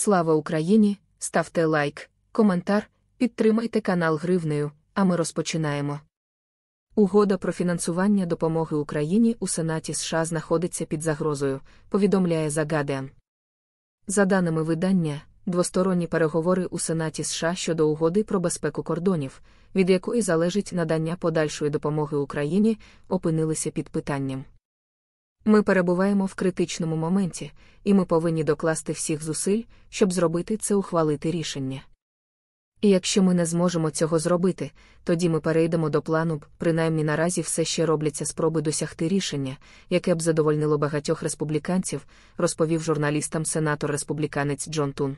Слава Україні! Ставте лайк, коментар, підтримайте канал Гривнею, а ми розпочинаємо. Угода про фінансування допомоги Україні у Сенаті США знаходиться під загрозою, повідомляє Загадеан. За даними видання, двосторонні переговори у Сенаті США щодо угоди про безпеку кордонів, від якої залежить надання подальшої допомоги Україні, опинилися під питанням. Ми перебуваємо в критичному моменті, і ми повинні докласти всіх зусиль, щоб зробити це ухвалити рішення. І якщо ми не зможемо цього зробити, тоді ми перейдемо до плану, б, принаймні наразі все ще робляться спроби досягти рішення, яке б задовольнило багатьох республіканців, розповів журналістам сенатор республіканець Джон Тун.